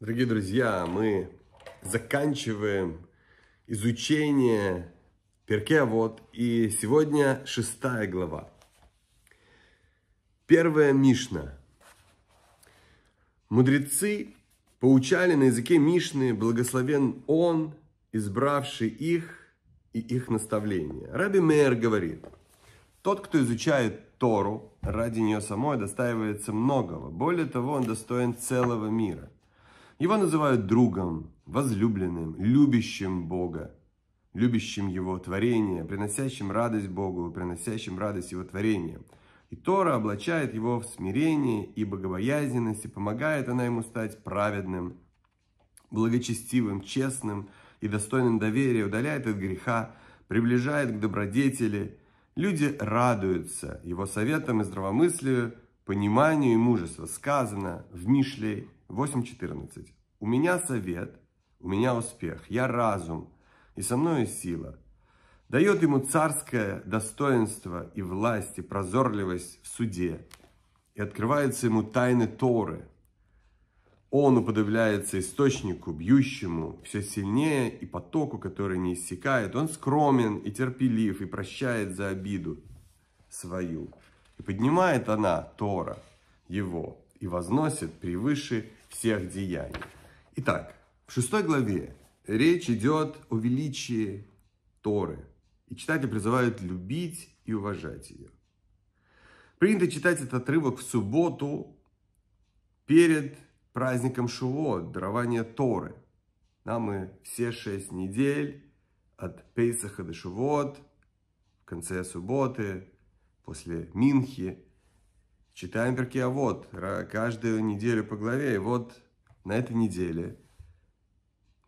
Дорогие друзья, мы заканчиваем изучение Перке вот и сегодня шестая глава. Первая Мишна. Мудрецы поучали на языке Мишны, благословен он, избравший их и их наставление. Раби Мейер говорит, тот, кто изучает Тору, ради нее самой достаивается многого. Более того, он достоин целого мира. Его называют другом, возлюбленным, любящим Бога, любящим Его творение, приносящим радость Богу, приносящим радость Его творению. И Тора облачает его в смирение и богобоязненность, и помогает она ему стать праведным, благочестивым, честным и достойным доверия, удаляет от греха, приближает к добродетели. Люди радуются его советам и здравомыслию, пониманию и мужеству. Сказано в Мишле 8.14. У меня совет, у меня успех, я разум, и со мной сила. Дает ему царское достоинство и власть, и прозорливость в суде. И открываются ему тайны Торы. Он уподобляется источнику, бьющему все сильнее и потоку, который не иссякает. Он скромен и терпелив, и прощает за обиду свою. И поднимает она, Тора, его, и возносит превыше всех деяний. Итак, в шестой главе речь идет о величии Торы, и читатели призывают любить и уважать ее. Принято читать этот отрывок в субботу перед праздником Шивот, дарование Торы. Нам мы все шесть недель от Пейсаха до Шувот, в конце субботы, после Минхи, Читаем перки, а вот каждую неделю по главе. И вот на этой неделе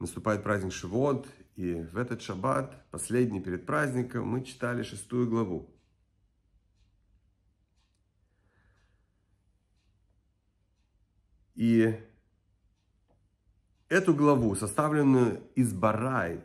наступает праздник Шивот, и в этот шаббат, последний перед праздником, мы читали шестую главу. И эту главу, составленную из Барайт,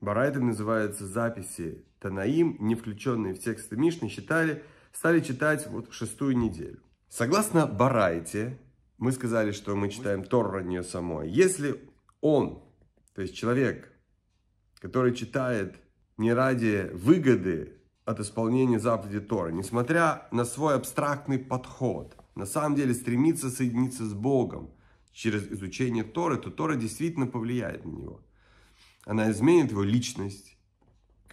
Барайтом называются записи Танаим, не включенные в тексты Мишны, считали – стали читать вот шестую неделю. Согласно Барайте, мы сказали, что мы читаем Тору от нее самой. Если он, то есть человек, который читает не ради выгоды от исполнения заповеди Тора, несмотря на свой абстрактный подход, на самом деле стремится соединиться с Богом через изучение Торы, то Тора действительно повлияет на него. Она изменит его личность,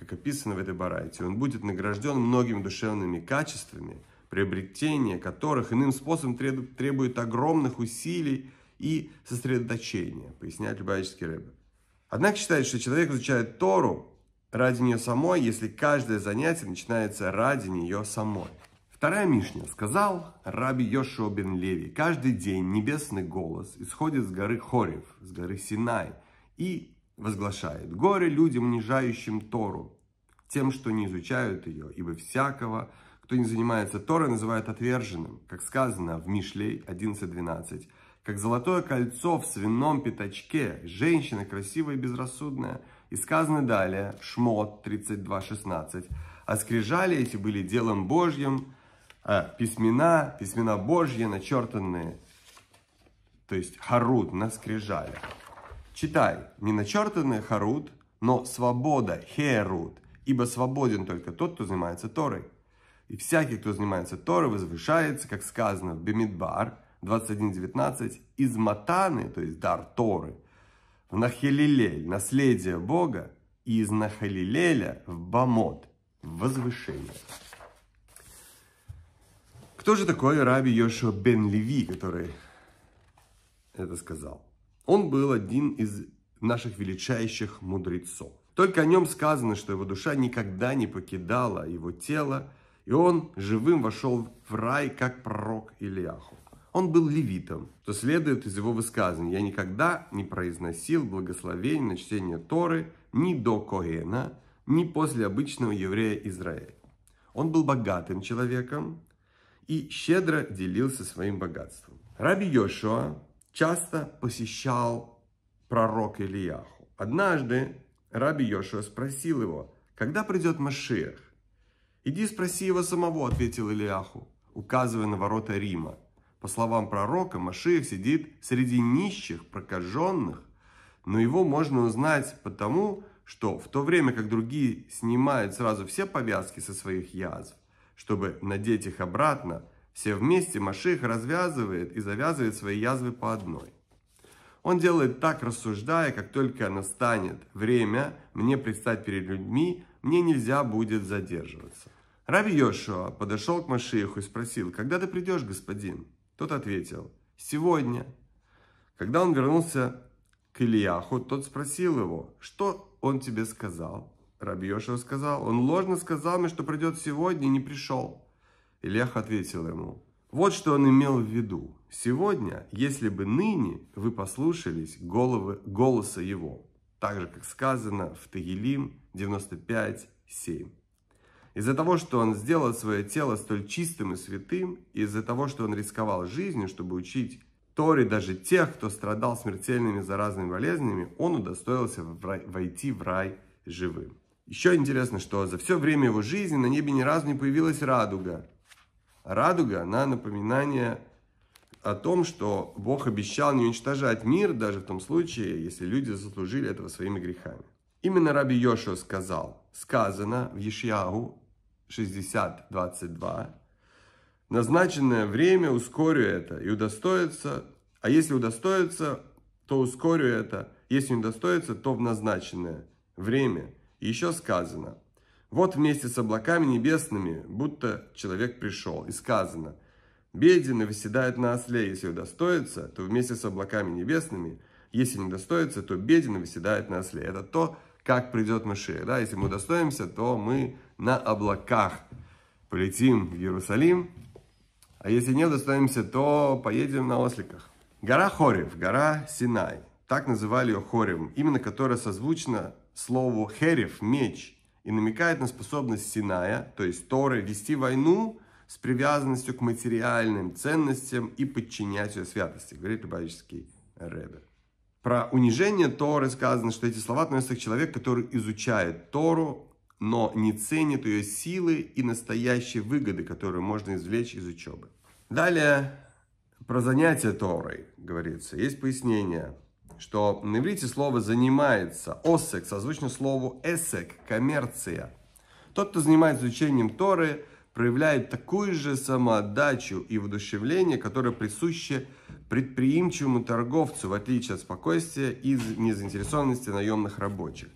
как описано в этой барайте, он будет награжден многими душевными качествами, приобретение которых иным способом требует огромных усилий и сосредоточения, поясняет Любавический Рэбе. Однако считается, что человек изучает Тору ради нее самой, если каждое занятие начинается ради нее самой. Вторая Мишня сказал Раби Йошуа бен Леви, каждый день небесный голос исходит с горы Хорев, с горы Синай, и возглашает «Горе людям, унижающим Тору, тем, что не изучают ее, ибо всякого, кто не занимается Торой, называют отверженным, как сказано в Мишлей 11.12, как золотое кольцо в свином пятачке, женщина красивая и безрассудная». И сказано далее, Шмот 32.16, «А скрижали эти были делом Божьим, а, письмена, письмена Божьи, начертанные, то есть харут на скрижалях». Читай, не начертанный Харут, но свобода Херут, ибо свободен только тот, кто занимается Торой. И всякий, кто занимается Торой, возвышается, как сказано в Бемидбар 21.19, из Матаны, то есть дар Торы, в Нахелилель, наследие Бога, и из Нахелилеля в Бамот, в возвышение. Кто же такой Раби Йошуа бен Леви, который это сказал? Он был один из наших величайших мудрецов. Только о нем сказано, что его душа никогда не покидала его тело, и он живым вошел в рай, как пророк Ильяху. Он был левитом, что следует из его высказаний: «Я никогда не произносил благословений на чтение Торы ни до Коэна, ни после обычного еврея Израиля». Он был богатым человеком и щедро делился своим богатством. Раби Йошуа, часто посещал пророк Ильяху. Однажды Раби Йошуа спросил его, когда придет Машиах? «Иди спроси его самого», — ответил Ильяху, указывая на ворота Рима. По словам пророка, Машиев сидит среди нищих, прокаженных, но его можно узнать потому, что в то время, как другие снимают сразу все повязки со своих язв, чтобы надеть их обратно, все вместе Маших развязывает и завязывает свои язвы по одной. Он делает так, рассуждая, как только настанет время мне предстать перед людьми, мне нельзя будет задерживаться. Раби Йошуа подошел к Машиху и спросил, когда ты придешь, господин? Тот ответил, сегодня. Когда он вернулся к Ильяху, тот спросил его, что он тебе сказал? Раби Йошуа сказал, он ложно сказал мне, что придет сегодня и не пришел. Ильях ответил ему, вот что он имел в виду. Сегодня, если бы ныне вы послушались головы, голоса его, так же, как сказано в Тагилим 95.7. Из-за того, что он сделал свое тело столь чистым и святым, из-за того, что он рисковал жизнью, чтобы учить Тори даже тех, кто страдал смертельными заразными болезнями, он удостоился рай, войти в рай живым. Еще интересно, что за все время его жизни на небе ни разу не появилась радуга, Радуга, она напоминание о том, что Бог обещал не уничтожать мир, даже в том случае, если люди заслужили этого своими грехами. Именно Раби Йошуа сказал, сказано в Ешьяу 60.22, назначенное время ускорю это и удостоится, а если удостоится, то ускорю это, если не удостоится, то в назначенное время. И еще сказано – вот вместе с облаками небесными, будто человек пришел. И сказано, беден и выседает на осле, если удостоится, то вместе с облаками небесными, если не достоится, то беден и выседает на осле. Это то, как придет Машея. Да? Если мы достоимся, то мы на облаках полетим в Иерусалим. А если не достоимся, то поедем на осликах. Гора Хорев, гора Синай. Так называли ее Хоревом, именно которая созвучна слову Херев, меч и намекает на способность Синая, то есть Торы, вести войну с привязанностью к материальным ценностям и подчинять ее святости, говорит Любавический Ребе. Про унижение Торы сказано, что эти слова относятся к человеку, который изучает Тору, но не ценит ее силы и настоящие выгоды, которые можно извлечь из учебы. Далее про занятие Торой говорится. Есть пояснение что на иврите слово «занимается» – «осек» созвучно слову «эсек» – «коммерция». Тот, кто занимается изучением Торы, проявляет такую же самоотдачу и воодушевление, которое присуще предприимчивому торговцу, в отличие от спокойствия и незаинтересованности наемных рабочих.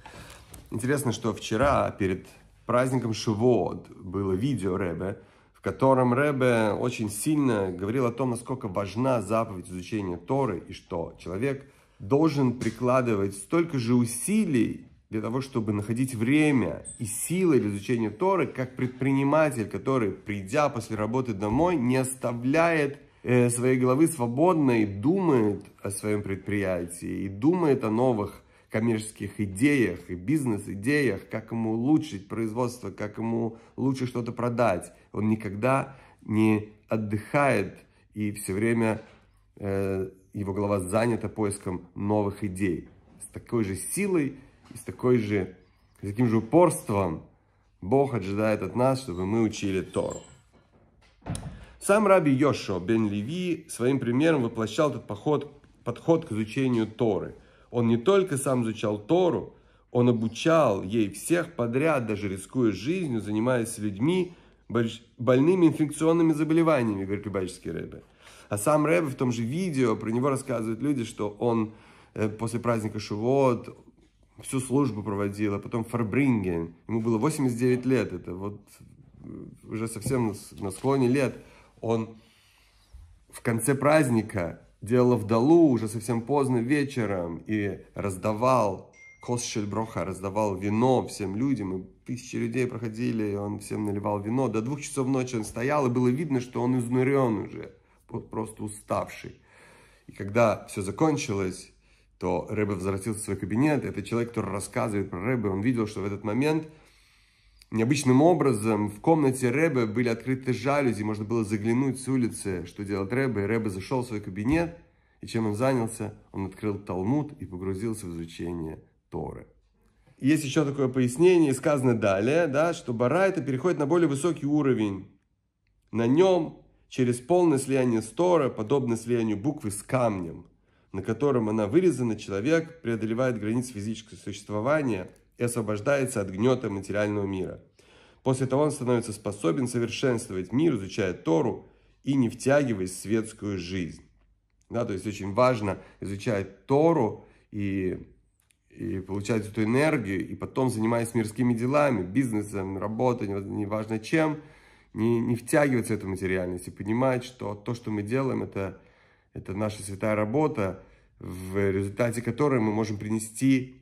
Интересно, что вчера перед праздником Шивот было видео Ребе, в котором Ребе очень сильно говорил о том, насколько важна заповедь изучения Торы, и что человек должен прикладывать столько же усилий для того, чтобы находить время и силы для изучения Торы, как предприниматель, который, придя после работы домой, не оставляет э, своей головы свободной, думает о своем предприятии и думает о новых коммерческих идеях и бизнес-идеях, как ему улучшить производство, как ему лучше что-то продать. Он никогда не отдыхает и все время э, его голова занята поиском новых идей. С такой же силой и с такой же, с таким же упорством Бог ожидает от нас, чтобы мы учили Тору. Сам Раби Йошо бен Леви своим примером воплощал этот поход, подход к изучению Торы. Он не только сам изучал Тору, он обучал ей всех подряд, даже рискуя жизнью, занимаясь людьми, больными инфекционными заболеваниями, говорит Любавический Рэбе. А сам Рэб в том же видео, про него рассказывают люди, что он э, после праздника Шивот всю службу проводил, а потом Фарбринген, ему было 89 лет, это вот э, уже совсем на склоне лет, он в конце праздника делал вдалу уже совсем поздно вечером и раздавал Косшельброха, раздавал вино всем людям, и тысячи людей проходили, и он всем наливал вино. До двух часов ночи он стоял, и было видно, что он изнурен уже вот просто уставший. И когда все закончилось, то Рэбе возвратился в свой кабинет. Это человек, который рассказывает про Рэбе. Он видел, что в этот момент необычным образом в комнате Рэбе были открыты жалюзи. Можно было заглянуть с улицы, что делает Рэбе. И Рэбе зашел в свой кабинет. И чем он занялся? Он открыл Талмуд и погрузился в изучение Торы. Есть еще такое пояснение, сказано далее, да, что бара это переходит на более высокий уровень. На нем через полное слияние с Торой, подобное слиянию буквы с камнем, на котором она вырезана, человек преодолевает границы физического существования и освобождается от гнета материального мира. После того он становится способен совершенствовать мир, изучая Тору и не втягиваясь в светскую жизнь. Да, то есть очень важно изучать Тору и, и получать эту энергию, и потом занимаясь мирскими делами, бизнесом, работой, неважно чем – не, не втягиваться в эту материальность и понимать, что то, что мы делаем, это, это наша святая работа, в результате которой мы можем принести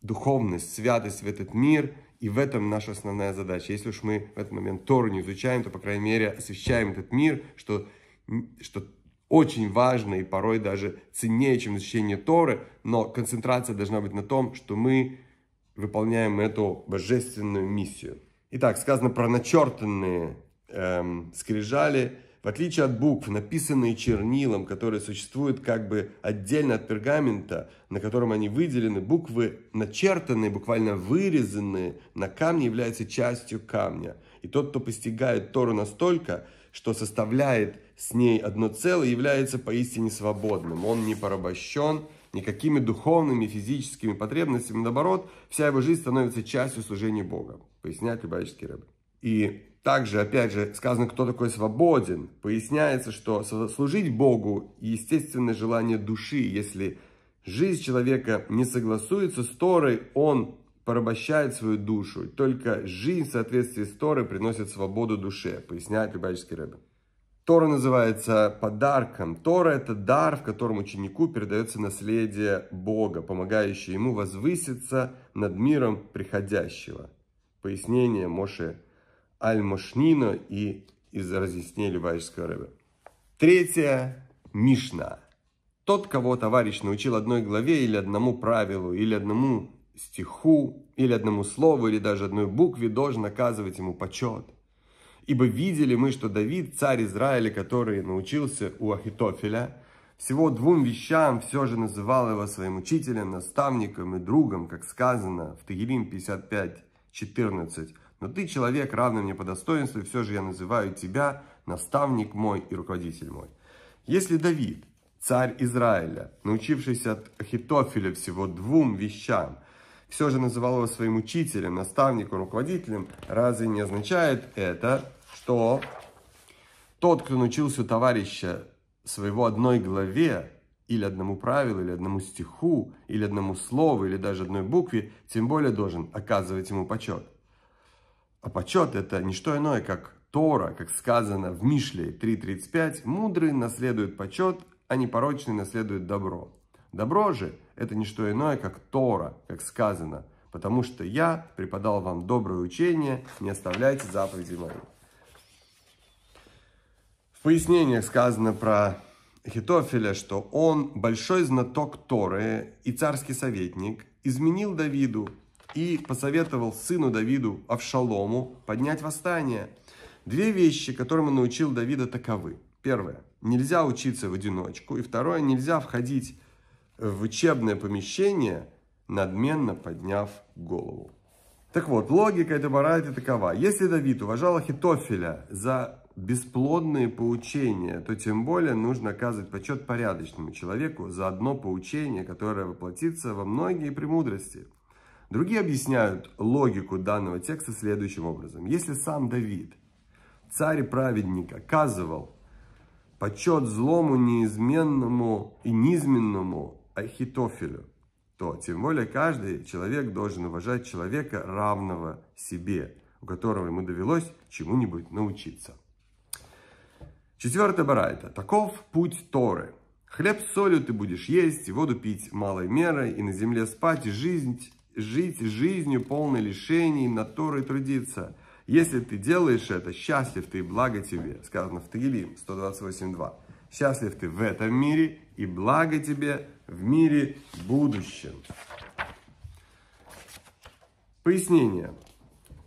духовность, святость в этот мир, и в этом наша основная задача. Если уж мы в этот момент Тору не изучаем, то, по крайней мере, освещаем этот мир, что, что очень важно и порой даже ценнее, чем изучение Торы, но концентрация должна быть на том, что мы выполняем эту божественную миссию. Итак, сказано про начертанные эм, скрижали, в отличие от букв, написанные чернилом, которые существуют как бы отдельно от пергамента, на котором они выделены, буквы начертанные, буквально вырезанные на камне, являются частью камня. И тот, кто постигает Тору настолько, что составляет с ней одно целое, является поистине свободным. Он не порабощен никакими духовными, физическими потребностями. Наоборот, вся его жизнь становится частью служения Бога. Поясняет Любавический Рэбе. И также, опять же, сказано, кто такой свободен. Поясняется, что служить Богу – естественное желание души. Если жизнь человека не согласуется с Торой, он порабощает свою душу. Только жизнь в соответствии с Торой приносит свободу душе, поясняет Любавический Рэбе. Тора называется подарком. Тора – это дар, в котором ученику передается наследие Бога, помогающее ему возвыситься над миром приходящего. Пояснение Моше Аль-Мушнина и из разъяснений Левайшского рыбы. Третья Мишна. Тот, кого товарищ научил одной главе или одному правилу, или одному стиху, или одному слову, или даже одной букве, должен оказывать ему почет. Ибо видели мы, что Давид, царь Израиля, который научился у Ахитофеля, всего двум вещам все же называл его своим учителем, наставником и другом, как сказано в Тагилим 55, 14. Но ты человек, равный мне по достоинству, и все же я называю тебя наставник мой и руководитель мой. Если Давид, царь Израиля, научившись от Ахитофеля всего двум вещам, все же называл его своим учителем, наставником, руководителем, разве не означает это, что тот, кто научился товарища своего одной главе, или одному правилу, или одному стиху, или одному слову, или даже одной букве, тем более должен оказывать ему почет. А почет – это не что иное, как Тора, как сказано в Мишле 3.35, мудрый наследует почет, а непорочный наследует добро. Добро же – это не что иное, как Тора, как сказано, потому что я преподал вам доброе учение, не оставляйте заповеди мои. В пояснениях сказано про Хитофеля, что он большой знаток Торы и царский советник, изменил Давиду, и посоветовал сыну Давиду Авшалому поднять восстание. Две вещи, которым он научил Давида, таковы. Первое. Нельзя учиться в одиночку. И второе. Нельзя входить в учебное помещение, надменно подняв голову. Так вот, логика этой барайты такова. Если Давид уважал Ахитофеля за бесплодные поучения, то тем более нужно оказывать почет порядочному человеку за одно поучение, которое воплотится во многие премудрости – Другие объясняют логику данного текста следующим образом. Если сам Давид, царь и праведник, оказывал почет злому, неизменному и низменному Ахитофелю, то тем более каждый человек должен уважать человека равного себе, у которого ему довелось чему-нибудь научиться. Четвертая барайта. Таков путь Торы. Хлеб с солью ты будешь есть, и воду пить малой мерой, и на земле спать, и жизнь жить жизнью полной лишений, на натуры трудиться. Если ты делаешь это, счастлив ты и благо тебе, сказано в Таилим 128.2. Счастлив ты в этом мире и благо тебе в мире будущем. Пояснение.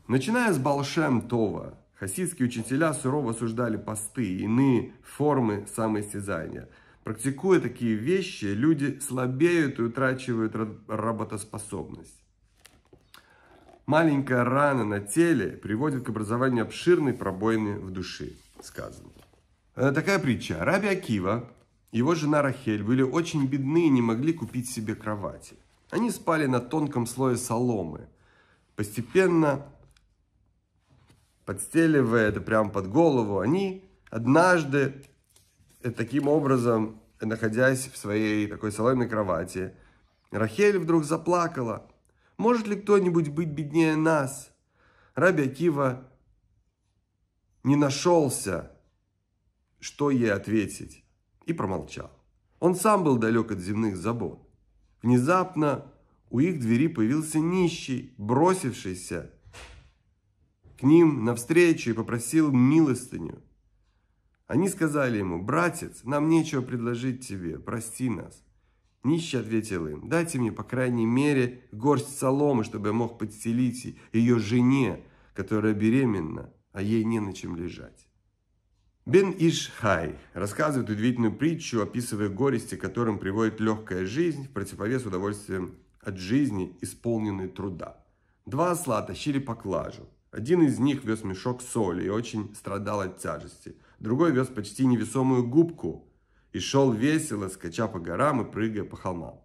Начиная с Балшем Това, хасидские учителя сурово осуждали посты и иные формы самоистязания – Практикуя такие вещи, люди слабеют и утрачивают работоспособность. Маленькая рана на теле приводит к образованию обширной пробоины в душе, сказано. Э, такая притча. Раби Акива, и его жена Рахель были очень бедны и не могли купить себе кровати. Они спали на тонком слое соломы, постепенно подстеливая это прямо под голову, они однажды Э, таким образом, находясь в своей такой соломенной кровати, Рахель вдруг заплакала. «Может ли кто-нибудь быть беднее нас?» Раби Акива не нашелся, что ей ответить, и промолчал. Он сам был далек от земных забот. Внезапно у их двери появился нищий, бросившийся к ним навстречу и попросил милостыню – они сказали ему, «Братец, нам нечего предложить тебе, прости нас». Нищий ответил им, «Дайте мне, по крайней мере, горсть соломы, чтобы я мог подстелить ее жене, которая беременна, а ей не на чем лежать». Бен Ишхай рассказывает удивительную притчу, описывая горести, которым приводит легкая жизнь, в противовес удовольствием от жизни, исполненной труда. Два осла тащили поклажу. Один из них вез мешок соли и очень страдал от тяжести – другой вез почти невесомую губку и шел весело, скача по горам и прыгая по холмам.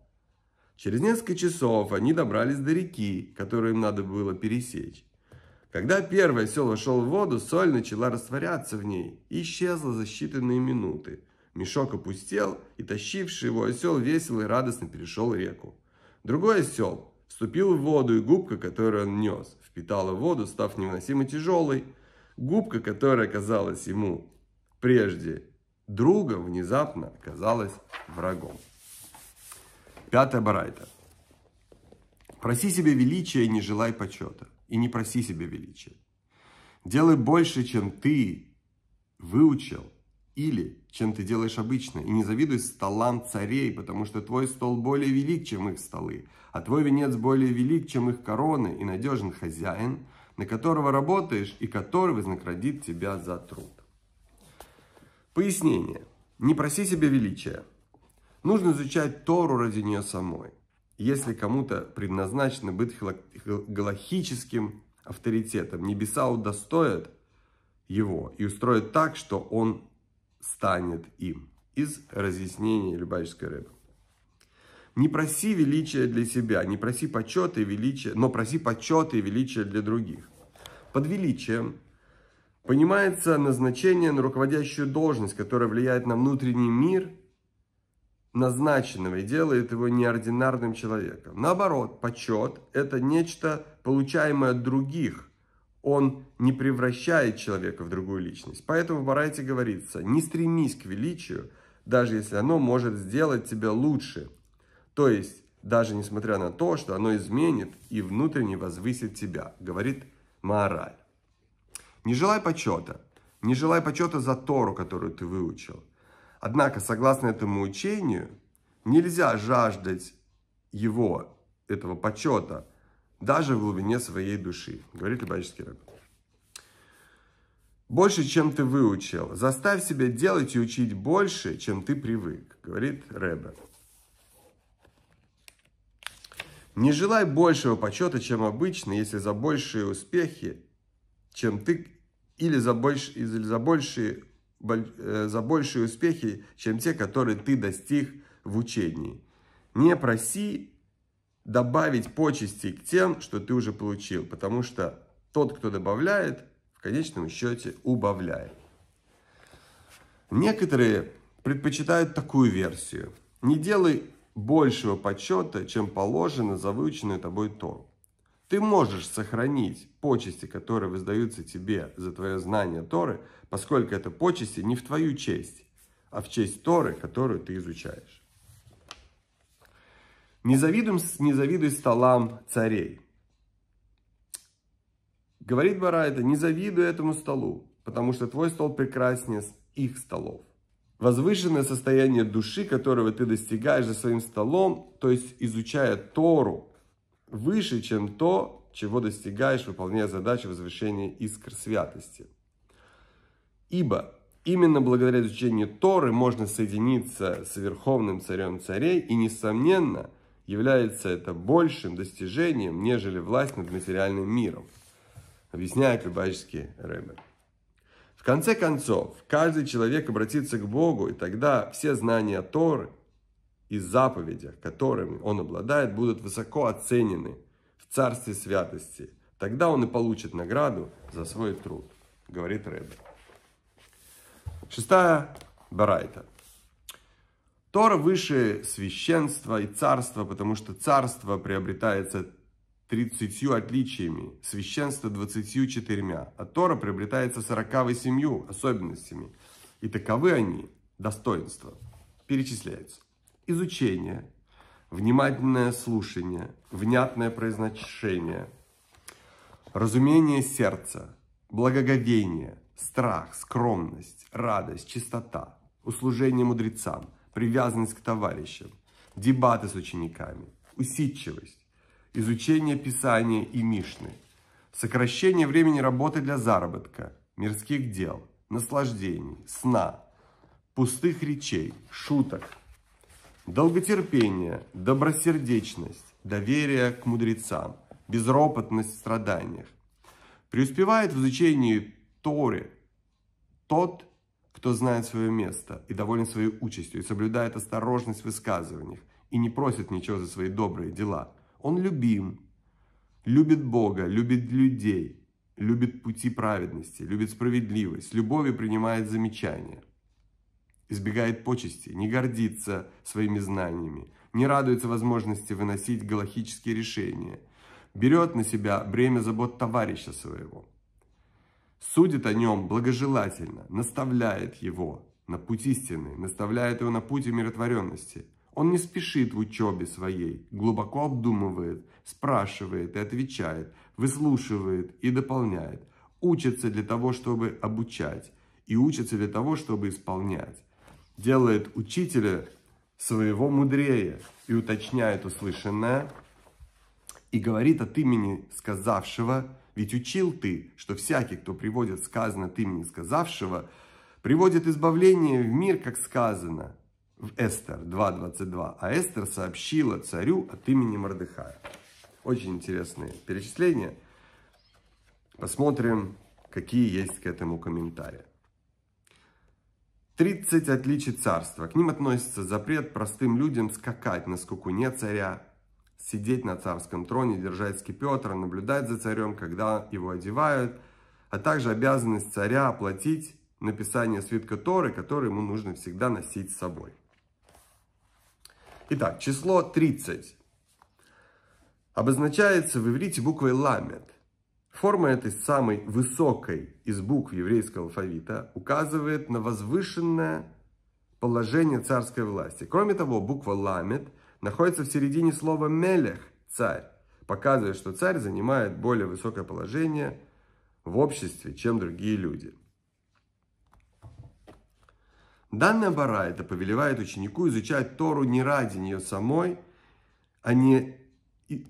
Через несколько часов они добрались до реки, которую им надо было пересечь. Когда первый осел вошел в воду, соль начала растворяться в ней и исчезла за считанные минуты. Мешок опустел, и тащивший его осел весело и радостно перешел реку. Другой осел вступил в воду, и губка, которую он нес, впитала воду, став невыносимо тяжелой. Губка, которая казалась ему прежде друга внезапно оказалась врагом. Пятая барайта. Проси себе величия и не желай почета. И не проси себе величия. Делай больше, чем ты выучил, или чем ты делаешь обычно. И не завидуй столам царей, потому что твой стол более велик, чем их столы, а твой венец более велик, чем их короны, и надежен хозяин, на которого работаешь и который вознаградит тебя за труд. Пояснение. Не проси себе величия. Нужно изучать Тору ради нее самой. Если кому-то предназначено быть галахическим авторитетом, небеса удостоят его и устроят так, что он станет им. Из разъяснения Любавической рыбы. Не проси величия для себя, не проси почета и величия, но проси почета и величия для других. Под величием понимается назначение на руководящую должность, которая влияет на внутренний мир назначенного и делает его неординарным человеком. Наоборот, почет – это нечто, получаемое от других. Он не превращает человека в другую личность. Поэтому в Барайте говорится, не стремись к величию, даже если оно может сделать тебя лучше. То есть, даже несмотря на то, что оно изменит и внутренне возвысит тебя, говорит мораль. Не желай почета. Не желай почета за Тору, которую ты выучил. Однако, согласно этому учению, нельзя жаждать его, этого почета, даже в глубине своей души, говорит Любавический Рэб. Больше, чем ты выучил. Заставь себя делать и учить больше, чем ты привык, говорит Рэбе. Не желай большего почета, чем обычно, если за большие успехи, чем ты или за, больш, или за, большие, э, за большие успехи, чем те, которые ты достиг в учении. Не проси добавить почести к тем, что ты уже получил, потому что тот, кто добавляет, в конечном счете убавляет. Некоторые предпочитают такую версию. Не делай большего почета, чем положено за выученную тобой Тору. Ты можешь сохранить почести, которые воздаются тебе за твое знание Торы, поскольку это почести не в твою честь, а в честь Торы, которую ты изучаешь. Не завидуй, не завидуй столам царей. Говорит Бара не завидуй этому столу, потому что твой стол прекраснее их столов. Возвышенное состояние души, которого ты достигаешь за своим столом, то есть изучая Тору, выше, чем то, чего достигаешь, выполняя задачу возвышения искр святости. Ибо именно благодаря изучению Торы можно соединиться с Верховным Царем Царей, и, несомненно, является это большим достижением, нежели власть над материальным миром, объясняет Любачский Рэбер. В конце концов, каждый человек обратится к Богу, и тогда все знания Торы, и заповедях, которыми он обладает, будут высоко оценены в Царстве Святости. Тогда он и получит награду за свой труд, говорит Рэбби. Шестая Барайта. Тора выше священства и царства, потому что царство приобретается 30 отличиями, священство 24, а Тора приобретается 48 особенностями. И таковы они, достоинства, перечисляются изучение, внимательное слушание, внятное произношение, разумение сердца, благоговение, страх, скромность, радость, чистота, услужение мудрецам, привязанность к товарищам, дебаты с учениками, усидчивость, изучение Писания и Мишны, сокращение времени работы для заработка, мирских дел, наслаждений, сна, пустых речей, шуток, Долготерпение, добросердечность, доверие к мудрецам, безропотность в страданиях. Преуспевает в изучении Торы тот, кто знает свое место и доволен своей участью, и соблюдает осторожность в высказываниях, и не просит ничего за свои добрые дела. Он любим, любит Бога, любит людей, любит пути праведности, любит справедливость, любовью принимает замечания избегает почести, не гордится своими знаниями, не радуется возможности выносить галахические решения, берет на себя бремя забот товарища своего, судит о нем благожелательно, наставляет его на путь истины, наставляет его на путь умиротворенности. Он не спешит в учебе своей, глубоко обдумывает, спрашивает и отвечает, выслушивает и дополняет, учится для того, чтобы обучать, и учится для того, чтобы исполнять делает учителя своего мудрее и уточняет услышанное, и говорит от имени сказавшего, ведь учил ты, что всякий, кто приводит сказано от имени сказавшего, приводит избавление в мир, как сказано в Эстер 2.22, а Эстер сообщила царю от имени Мордыхая. Очень интересные перечисления. Посмотрим, какие есть к этому комментарии. 30 отличий царства. К ним относится запрет простым людям скакать на скакуне царя, сидеть на царском троне, держать скипетр, наблюдать за царем, когда его одевают, а также обязанность царя оплатить написание свитка Торы, который ему нужно всегда носить с собой. Итак, число 30 обозначается в иврите буквой ламет. Форма этой самой высокой из букв еврейского алфавита указывает на возвышенное положение царской власти. Кроме того, буква «ламет» находится в середине слова «мелех» – «царь», показывая, что царь занимает более высокое положение в обществе, чем другие люди. Данная барайта повелевает ученику изучать Тору не ради нее самой, а не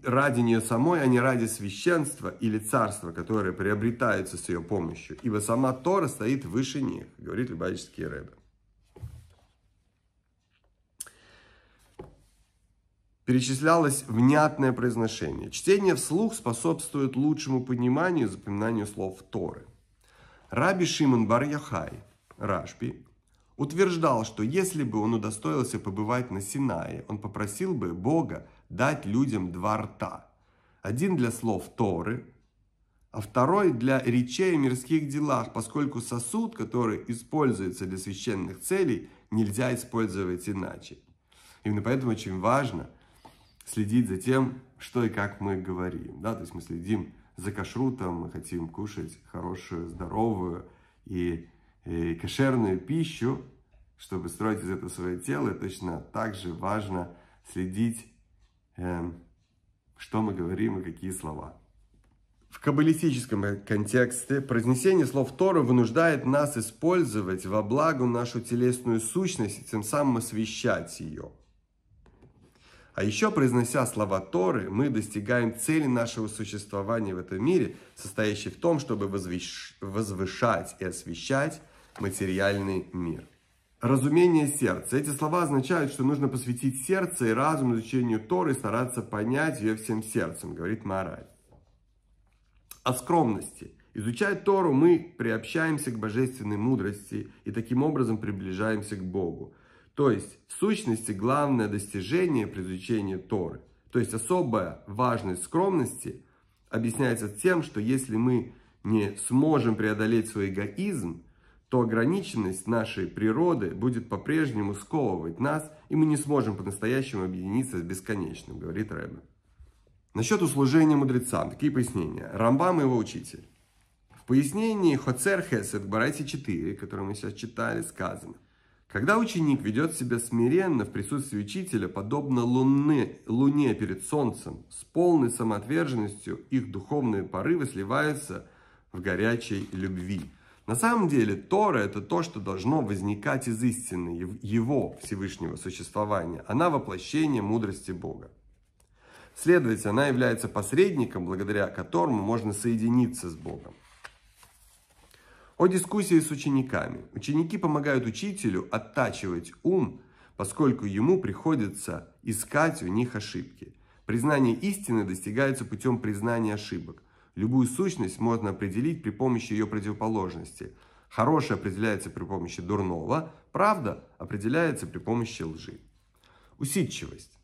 ради нее самой, а не ради священства или царства, которое приобретается с ее помощью, ибо сама Тора стоит выше них, говорит Любавический Рэбе. Перечислялось внятное произношение. Чтение вслух способствует лучшему пониманию и запоминанию слов Торы. Раби Шимон Бар-Яхай, Рашпи, утверждал, что если бы он удостоился побывать на Синае, он попросил бы Бога – дать людям два рта. Один для слов Торы, а второй для речей о мирских делах, поскольку сосуд, который используется для священных целей, нельзя использовать иначе. Именно поэтому очень важно следить за тем, что и как мы говорим. Да? То есть мы следим за кашрутом, мы хотим кушать хорошую, здоровую и, и кошерную пищу, чтобы строить из этого свое тело. И точно так же важно следить Эм, что мы говорим и какие слова. В каббалистическом контексте произнесение слов Торы вынуждает нас использовать во благо нашу телесную сущность и тем самым освещать ее. А еще, произнося слова Торы, мы достигаем цели нашего существования в этом мире, состоящей в том, чтобы возвышать и освещать материальный мир. Разумение сердца. Эти слова означают, что нужно посвятить сердце и разум изучению Торы и стараться понять ее всем сердцем, говорит мораль. О скромности. Изучая Тору, мы приобщаемся к божественной мудрости и таким образом приближаемся к Богу. То есть, в сущности, главное достижение при изучении Торы, то есть особая важность скромности, объясняется тем, что если мы не сможем преодолеть свой эгоизм, то ограниченность нашей природы будет по-прежнему сковывать нас, и мы не сможем по-настоящему объединиться с бесконечным, говорит Рэбе. Насчет услужения мудрецам, такие пояснения. Рамбам и его учитель. В пояснении Хоцер Хесед в Барайте 4, который мы сейчас читали, сказано. Когда ученик ведет себя смиренно в присутствии учителя, подобно луне, луне перед солнцем, с полной самоотверженностью их духовные порывы сливаются в горячей любви. На самом деле Тора это то, что должно возникать из истины его Всевышнего существования. Она воплощение мудрости Бога. Следовательно, она является посредником, благодаря которому можно соединиться с Богом. О дискуссии с учениками. Ученики помогают учителю оттачивать ум, поскольку ему приходится искать в них ошибки. Признание истины достигается путем признания ошибок. Любую сущность можно определить при помощи ее противоположности. Хорошее определяется при помощи дурного, правда определяется при помощи лжи. Усидчивость.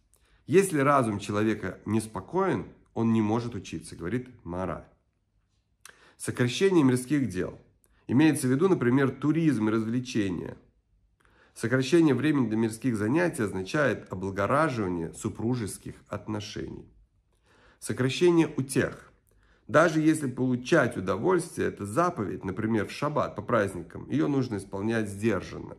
Если разум человека неспокоен, он не может учиться, говорит Мара. Сокращение мирских дел. Имеется в виду, например, туризм и развлечения. Сокращение времени для мирских занятий означает облагораживание супружеских отношений. Сокращение утех – даже если получать удовольствие, это заповедь, например, в шаббат по праздникам, ее нужно исполнять сдержанно.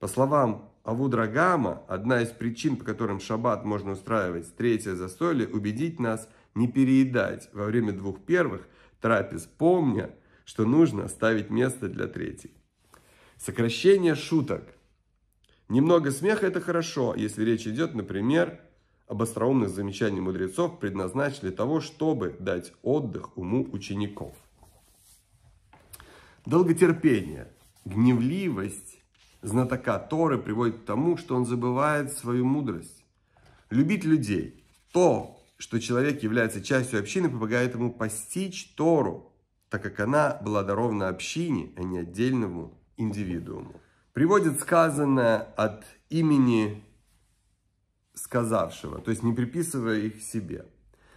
По словам Авудрагама, одна из причин, по которым шаббат можно устраивать третье застолье, убедить нас не переедать во время двух первых трапез, помня, что нужно оставить место для третьей. Сокращение шуток. Немного смеха – это хорошо, если речь идет, например, об остроумных замечаниях мудрецов предназначили того, чтобы дать отдых уму учеников. Долготерпение, гневливость знатока Торы приводит к тому, что он забывает свою мудрость. Любить людей, то, что человек является частью общины, помогает ему постичь Тору, так как она была дарована общине, а не отдельному индивидууму. Приводит сказанное от имени сказавшего, то есть не приписывая их себе.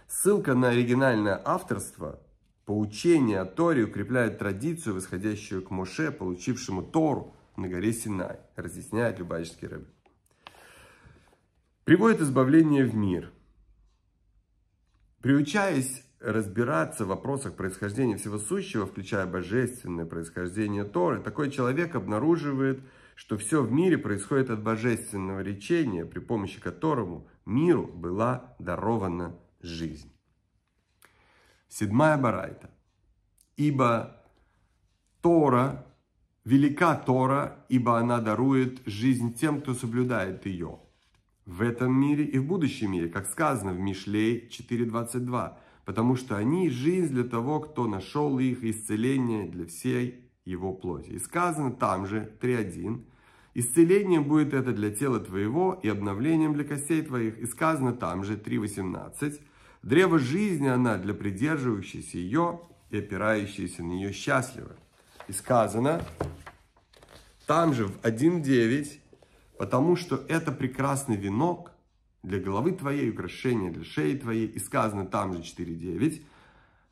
Ссылка на оригинальное авторство поучение о Торе укрепляет традицию, восходящую к Моше, получившему Тору на горе Синай, разъясняет Любавический Рэбби. Приводит избавление в мир. Приучаясь разбираться в вопросах происхождения всего сущего, включая божественное происхождение Торы, такой человек обнаруживает – что все в мире происходит от божественного речения, при помощи которому миру была дарована жизнь. Седьмая барайта. Ибо Тора, велика Тора, ибо она дарует жизнь тем, кто соблюдает ее. В этом мире и в будущем мире, как сказано в Мишлей 4.22, потому что они жизнь для того, кто нашел их исцеление для всей его плоти. И сказано там же 3.1. Исцелением будет это для тела твоего и обновлением для костей твоих. И сказано там же 3.18. Древо жизни она для придерживающейся ее и опирающейся на нее счастлива. И сказано там же в 1.9. Потому что это прекрасный венок для головы твоей, украшение для шеи твоей. И сказано там же 4.9.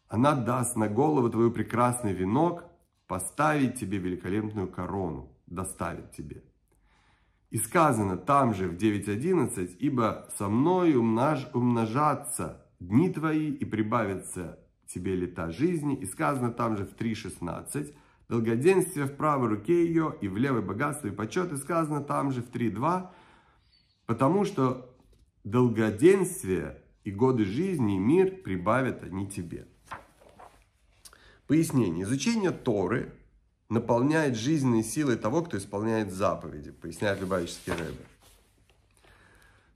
Она даст на голову твою прекрасный венок, поставить тебе великолепную корону, доставит тебе. И сказано там же в 9.11, ибо со мной умнож, умножатся дни твои и прибавятся тебе лета жизни. И сказано там же в 3.16, долгоденствие в правой руке ее и в левой богатство и почет. И сказано там же в 3.2, потому что долгоденствие и годы жизни и мир прибавят они тебе. Пояснение. Изучение Торы наполняет жизненной силой того, кто исполняет заповеди, поясняет Любавический Рэбе.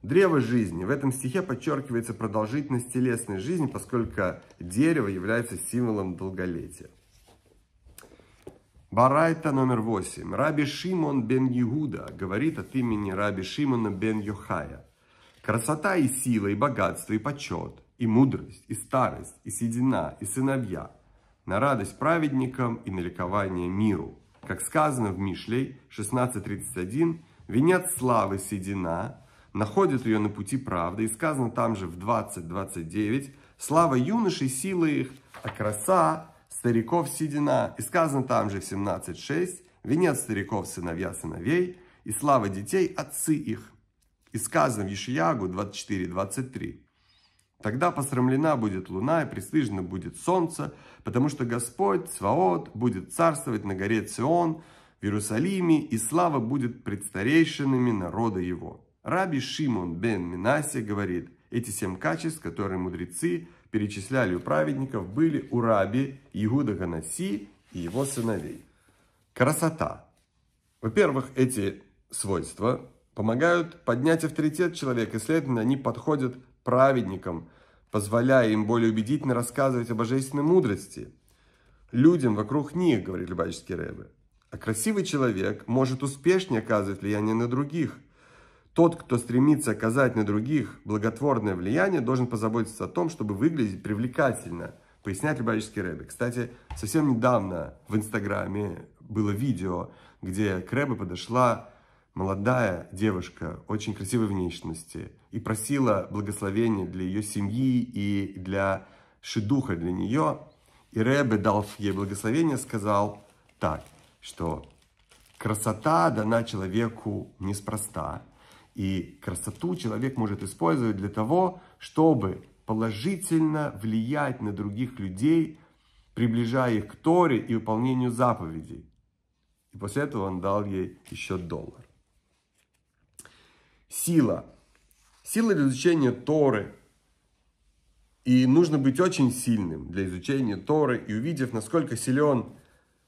Древо жизни. В этом стихе подчеркивается продолжительность телесной жизни, поскольку дерево является символом долголетия. Барайта номер восемь. Раби Шимон бен Ягуда говорит от имени Раби Шимона бен Йохая. Красота и сила, и богатство, и почет, и мудрость, и старость, и седина, и сыновья – на радость праведникам и на ликование миру. Как сказано в Мишлей 16.31, венец славы седина, находит ее на пути правды, и сказано там же в 20.29, слава юношей силы их, а краса стариков седина, и сказано там же в 17.6, венец стариков сыновья сыновей, и слава детей отцы их. И сказано в Ишиягу 24.23. Тогда посрамлена будет луна и престижно будет солнце, потому что Господь Сваот будет царствовать на горе Цион, в Иерусалиме, и слава будет пред старейшинами народа его». Раби Шимон бен Минасе говорит, эти семь качеств, которые мудрецы перечисляли у праведников, были у раби Игуда Ганаси и его сыновей. Красота. Во-первых, эти свойства помогают поднять авторитет человека, и, следовательно, они подходят праведникам, позволяя им более убедительно рассказывать о божественной мудрости людям вокруг них, говорит Любавический Рэбе. А красивый человек может успешнее оказывать влияние на других. Тот, кто стремится оказать на других благотворное влияние, должен позаботиться о том, чтобы выглядеть привлекательно, поясняет Любавический Рэбе. Кстати, совсем недавно в Инстаграме было видео, где к Рэбе подошла молодая девушка, очень красивой внешности, и просила благословения для ее семьи и для шедуха для нее. И Ребе дал ей благословение, сказал так, что красота дана человеку неспроста, и красоту человек может использовать для того, чтобы положительно влиять на других людей, приближая их к Торе и выполнению заповедей. И после этого он дал ей еще доллар сила. Сила для изучения Торы. И нужно быть очень сильным для изучения Торы. И увидев, насколько силен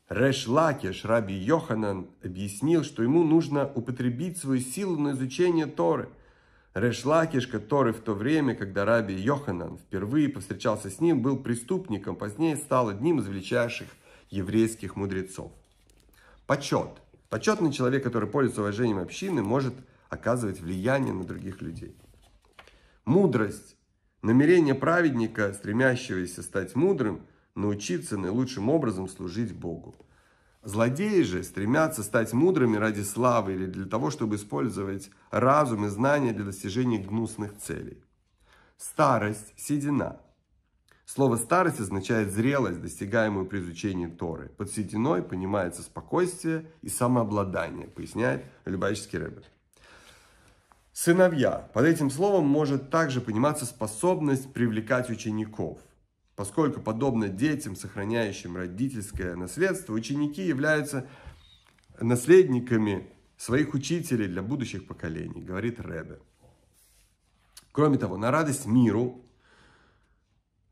Реш Лакеш, Раби Йоханан, объяснил, что ему нужно употребить свою силу на изучение Торы. Реш Лакеш, который в то время, когда Раби Йоханан впервые повстречался с ним, был преступником, позднее стал одним из величайших еврейских мудрецов. Почет. Почетный человек, который пользуется уважением общины, может – оказывать влияние на других людей. Мудрость. Намерение праведника, стремящегося стать мудрым, научиться наилучшим образом служить Богу. Злодеи же стремятся стать мудрыми ради славы или для того, чтобы использовать разум и знания для достижения гнусных целей. Старость – седина. Слово «старость» означает зрелость, достигаемую при изучении Торы. Под сединой понимается спокойствие и самообладание, поясняет Любавический Рэббер. Сыновья. Под этим словом может также пониматься способность привлекать учеников. Поскольку, подобно детям, сохраняющим родительское наследство, ученики являются наследниками своих учителей для будущих поколений, говорит Ребе. Кроме того, на радость миру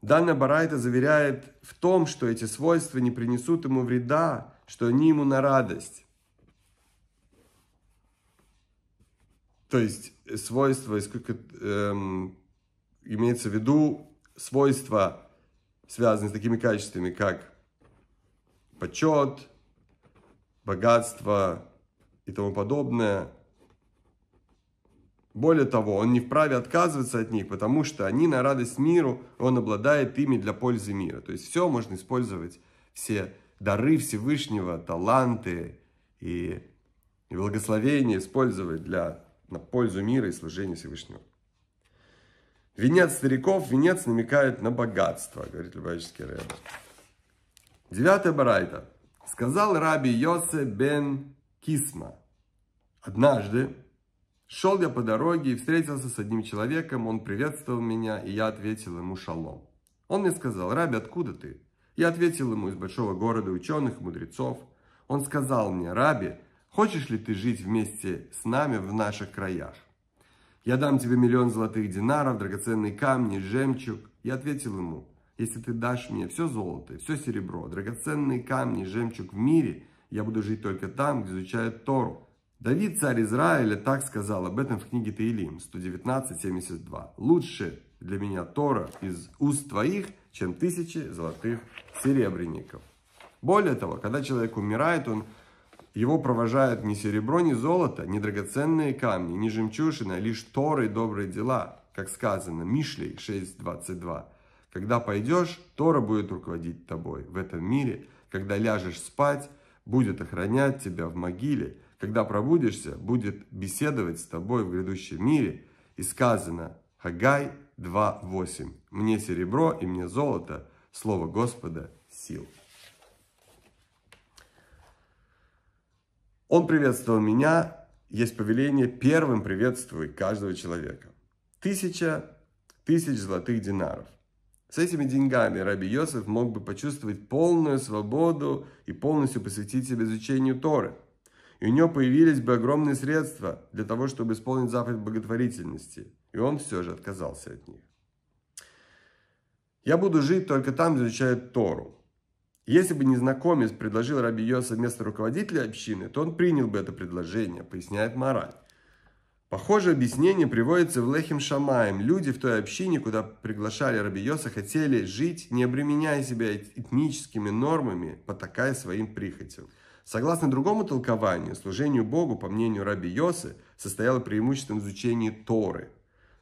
данная Барайта заверяет в том, что эти свойства не принесут ему вреда, что они ему на радость. То есть свойства, и сколько эм, имеется в виду свойства, связанные с такими качествами, как почет, богатство и тому подобное. Более того, он не вправе отказываться от них, потому что они на радость миру, он обладает ими для пользы мира. То есть все можно использовать, все дары Всевышнего, таланты и, и благословения использовать для на пользу мира и служение Всевышнему. Венец стариков, венец намекает на богатство, говорит Любавический Рэбе. Девятая барайта. Сказал раби Йосе бен Кисма. Однажды шел я по дороге и встретился с одним человеком, он приветствовал меня, и я ответил ему шалом. Он мне сказал, раби, откуда ты? Я ответил ему из большого города ученых, мудрецов. Он сказал мне, раби, Хочешь ли ты жить вместе с нами в наших краях? Я дам тебе миллион золотых динаров, драгоценные камни, жемчуг. Я ответил ему, если ты дашь мне все золото, все серебро, драгоценные камни, жемчуг в мире, я буду жить только там, где изучают Тору. Давид, царь Израиля, так сказал об этом в книге Таилим 119.72. Лучше для меня Тора из уст твоих, чем тысячи золотых серебряников. Более того, когда человек умирает, он его провожают не серебро, не золото, не драгоценные камни, не а лишь Торы и добрые дела, как сказано, Мишлей 6.22. Когда пойдешь, Тора будет руководить тобой в этом мире. Когда ляжешь спать, будет охранять тебя в могиле. Когда пробудешься, будет беседовать с тобой в грядущем мире. И сказано Хагай 2.8. Мне серебро и мне золото, слово Господа сил. Он приветствовал меня, есть повеление, первым приветствуй каждого человека. Тысяча тысяч золотых динаров. С этими деньгами Раби Йосеф мог бы почувствовать полную свободу и полностью посвятить себя изучению Торы. И у него появились бы огромные средства для того, чтобы исполнить заповедь благотворительности. И он все же отказался от них. Я буду жить только там, где изучают Тору. Если бы незнакомец предложил Раби Йоса вместо руководителя общины, то он принял бы это предложение, поясняет мораль. Похожее объяснение приводится в Лехим Шамаем. Люди в той общине, куда приглашали Раби Йоса, хотели жить, не обременяя себя этническими нормами, потакая своим прихотям. Согласно другому толкованию, служению Богу, по мнению Раби Йосы, состояло преимуществом изучения Торы.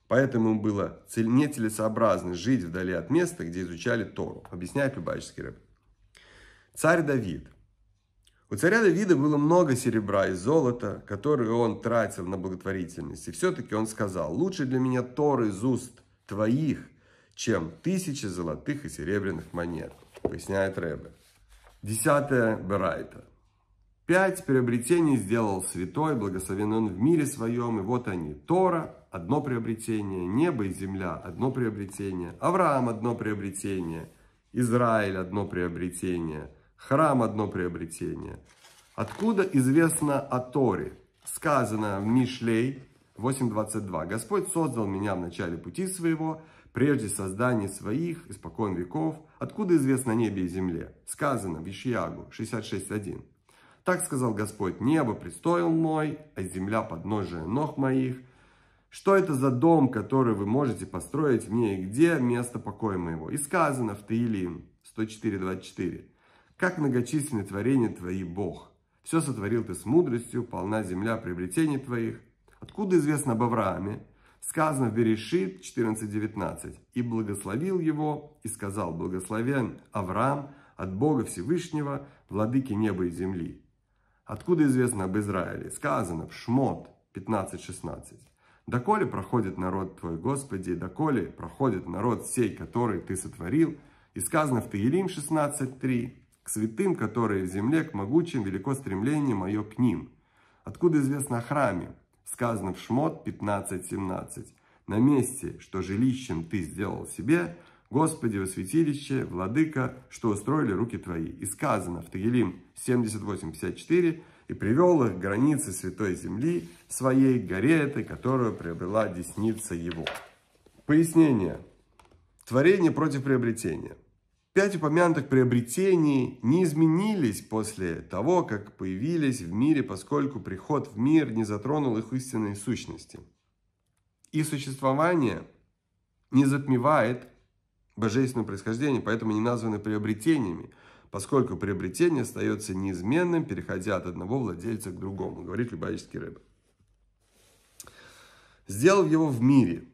Поэтому им было нецелесообразно жить вдали от места, где изучали Тору, объясняет Любавический Рэб. Царь Давид. У царя Давида было много серебра и золота, которые он тратил на благотворительность. И все-таки он сказал, лучше для меня Тор из уст твоих, чем тысячи золотых и серебряных монет, поясняет Ребе. Десятая Берайта. Пять приобретений сделал святой, благословен он в мире своем, и вот они. Тора – одно приобретение, небо и земля – одно приобретение, Авраам – одно приобретение, Израиль – одно приобретение – Храм – одно приобретение. Откуда известно о Торе? Сказано в Мишлей 8.22. «Господь создал меня в начале пути своего, прежде создания своих, испокон веков, откуда известно небе и земле. Сказано в Ишьягу 66.1. Так сказал Господь, небо пристоил мой, а земля подножие ног моих. Что это за дом, который вы можете построить мне, и где место покоя моего? И сказано в Таилим 104.24. Как многочисленны творения твои, Бог! Все сотворил ты с мудростью, полна земля приобретений твоих. Откуда известно об Аврааме? Сказано в Берешит 14.19. «И благословил его, и сказал, благословен Авраам от Бога Всевышнего, владыки неба и земли». Откуда известно об Израиле? Сказано в Шмот 15.16. «Доколе проходит народ твой, Господи, и доколе проходит народ сей, который ты сотворил?» И сказано в Таилим 16.3 к святым, которые в земле, к могучим, велико стремление мое к ним. Откуда известно о храме? Сказано в Шмот 15.17. На месте, что жилищем ты сделал себе, Господи, во святилище, владыка, что устроили руки твои. И сказано в Тагилим 78.54, и привел их к границе святой земли, своей горе этой, которую приобрела десница его. Пояснение. Творение против приобретения. Пять упомянутых приобретений не изменились после того, как появились в мире, поскольку приход в мир не затронул их истинной сущности. Их существование не затмевает божественное происхождение, поэтому не названы приобретениями, поскольку приобретение остается неизменным, переходя от одного владельца к другому, говорит Любавический рыб. Сделав его в мире –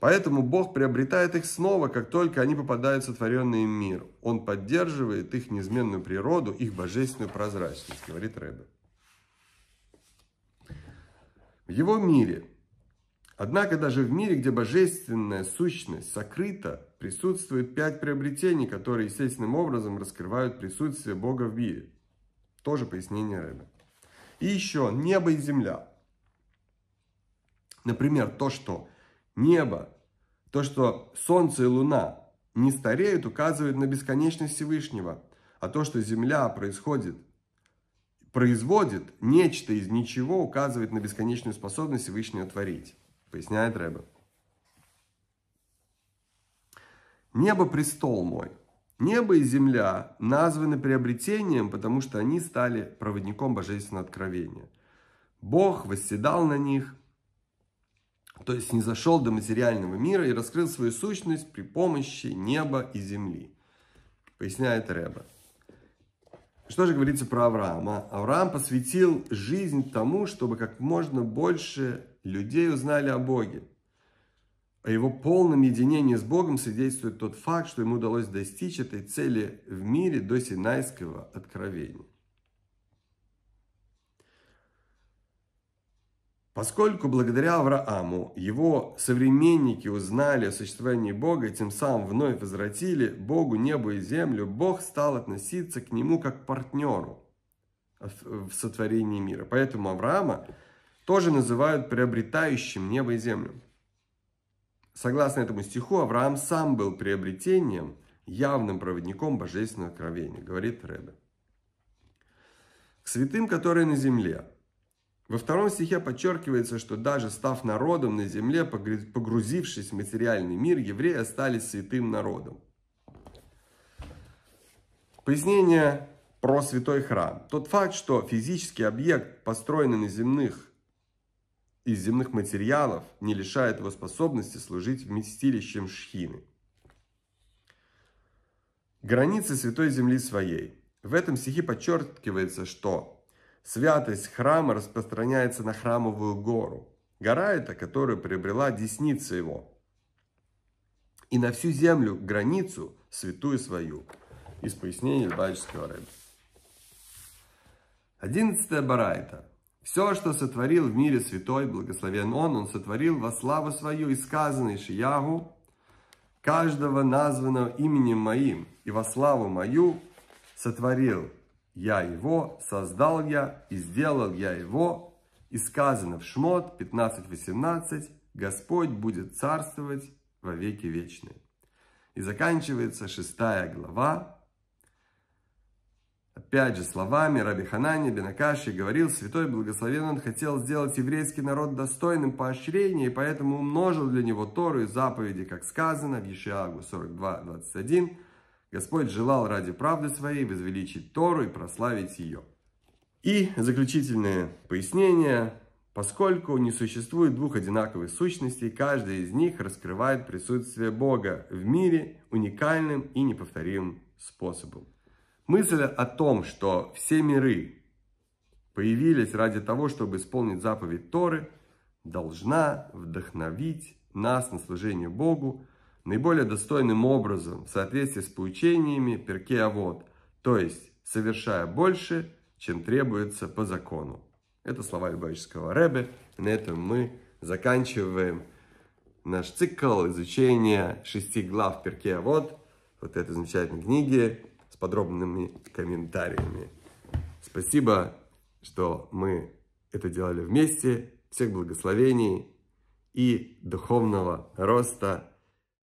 Поэтому Бог приобретает их снова, как только они попадают в сотворенный мир. Он поддерживает их неизменную природу, их божественную прозрачность, говорит Рэбе. В его мире. Однако даже в мире, где божественная сущность сокрыта, присутствует пять приобретений, которые естественным образом раскрывают присутствие Бога в мире. Тоже пояснение Рэбе. И еще небо и земля. Например, то, что небо, то, что солнце и луна не стареют, указывает на бесконечность Всевышнего, а то, что земля происходит, производит нечто из ничего, указывает на бесконечную способность Всевышнего творить, поясняет Рэбе. Небо – престол мой. Небо и земля названы приобретением, потому что они стали проводником божественного откровения. Бог восседал на них – то есть не зашел до материального мира и раскрыл свою сущность при помощи неба и земли. Поясняет Реба. Что же говорится про Авраама? Авраам посвятил жизнь тому, чтобы как можно больше людей узнали о Боге. О его полном единении с Богом свидетельствует тот факт, что ему удалось достичь этой цели в мире до Синайского откровения. Поскольку благодаря Аврааму его современники узнали о существовании Бога и тем самым вновь возвратили Богу небо и землю, Бог стал относиться к нему как к партнеру в сотворении мира. Поэтому Авраама тоже называют приобретающим небо и землю. Согласно этому стиху, Авраам сам был приобретением, явным проводником божественного откровения, говорит Ребе. К святым, которые на земле – во втором стихе подчеркивается, что даже став народом на земле, погрузившись в материальный мир, евреи остались святым народом. Пояснение про святой храм. Тот факт, что физический объект, построенный на земных, из земных материалов, не лишает его способности служить вместилищем шхины. Границы святой земли своей. В этом стихе подчеркивается, что Святость храма распространяется на храмовую гору. Гора эта, которую приобрела десница его. И на всю землю границу святую свою. Из пояснения Любавического рыба. Одиннадцатая Барайта. Все, что сотворил в мире святой, благословен он, он сотворил во славу свою и сказанный Шиягу, каждого названного именем моим и во славу мою сотворил я его, создал я и сделал я его. И сказано в Шмот 15.18, Господь будет царствовать во веки вечные. И заканчивается шестая глава. Опять же словами Раби Ханани Бенакаши говорил, святой благословен он хотел сделать еврейский народ достойным поощрения, и поэтому умножил для него Тору и заповеди, как сказано в Ешиагу 42.21, Господь желал ради правды своей возвеличить Тору и прославить ее. И заключительное пояснение. Поскольку не существует двух одинаковых сущностей, каждая из них раскрывает присутствие Бога в мире уникальным и неповторимым способом. Мысль о том, что все миры появились ради того, чтобы исполнить заповедь Торы, должна вдохновить нас на служение Богу, наиболее достойным образом в соответствии с поучениями Перкеавод, то есть совершая больше, чем требуется по закону. Это слова Любавического Рэбе. на этом мы заканчиваем наш цикл изучения шести глав Перкеавод, вот этой замечательной книги с подробными комментариями. Спасибо, что мы это делали вместе. Всех благословений и духовного роста